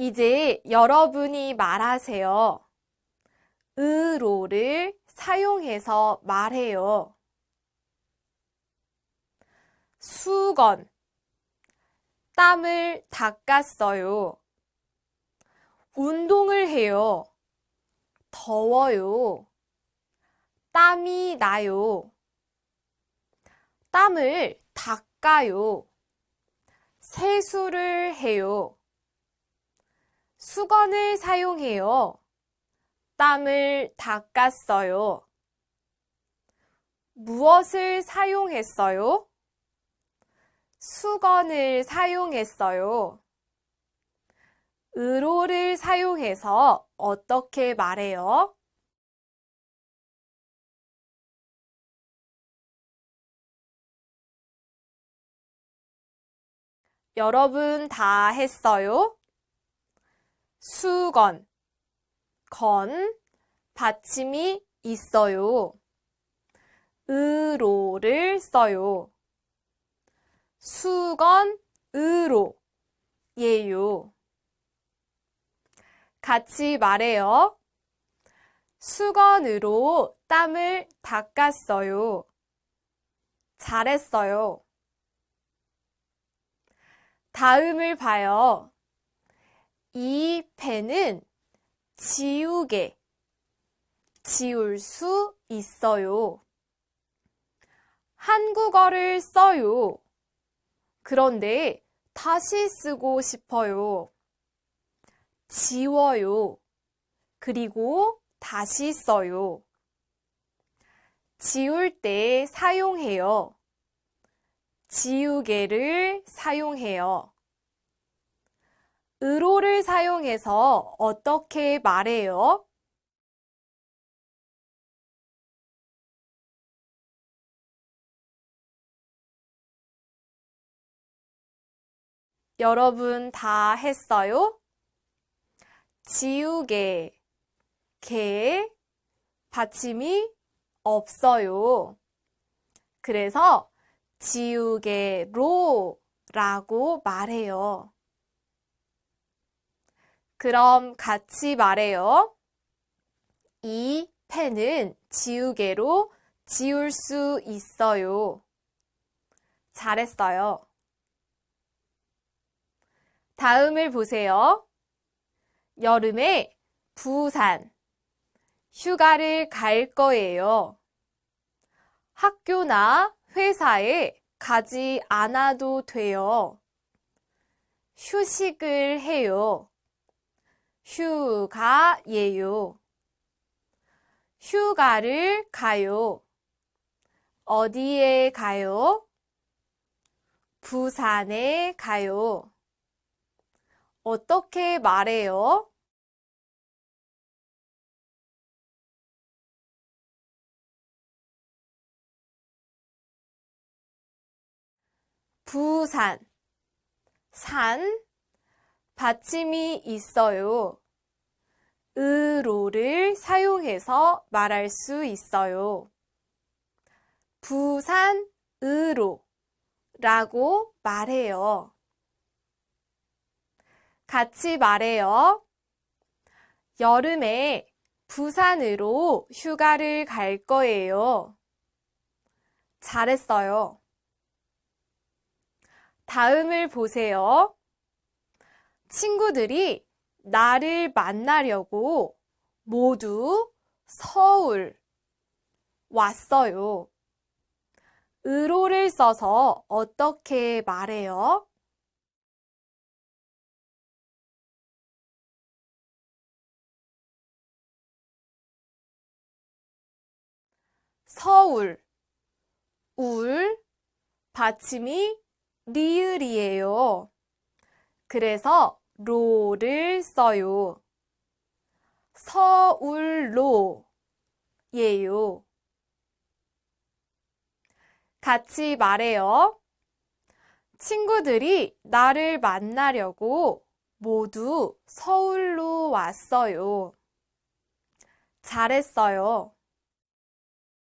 이제 여러분이 말하세요. 으로를 사용해서 말해요. 수건 땀을 닦았어요. 운동을 해요. 더워요. 땀이 나요. 땀을 닦아요. 세수를 해요. 수건을 사용해요. 땀을 닦았어요. 무엇을 사용했어요? 수건을 사용했어요. 으로를 사용해서 어떻게 말해요? 여러분 다 했어요? 수건, 건 받침이 있어요. 으로를 써요. 수건, 으로, 예요. 같이 말해요. 수건으로 땀을 닦았어요. 잘했어요. 다음을 봐요. 이 배는 지우개, 지울 수 있어요. 한국어를 써요. 그런데 다시 쓰고 싶어요. 지워요. 그리고 다시 써요. 지울 때 사용해요. 지우개를 사용해요. 으로를 사용해서 어떻게 말해요? 여러분 다 했어요? 지우개, 개, 받침이 없어요. 그래서 지우개로 라고 말해요. 그럼 같이 말해요. 이 펜은 지우개로 지울 수 있어요. 잘했어요. 다음을 보세요. 여름에 부산, 휴가를 갈 거예요. 학교나 회사에 가지 않아도 돼요. 휴식을 해요. 휴가예요. 휴가를 가요. 어디에 가요? 부산에 가요. 어떻게 말해요? 부산, 산, 받침이 있어요. 으로를 사용해서 말할 수 있어요. 부산으로 라고 말해요. 같이 말해요. 여름에 부산으로 휴가를 갈 거예요. 잘했어요. 다음을 보세요. 친구들이 나를 만나려고 모두 서울 왔어요. 으로를 써서 어떻게 말해요? 서울, 울, 받침이 리을이에요. 그래서 로를 써요. 서울로 예요. 같이 말해요. 친구들이 나를 만나려고 모두 서울로 왔어요. 잘했어요.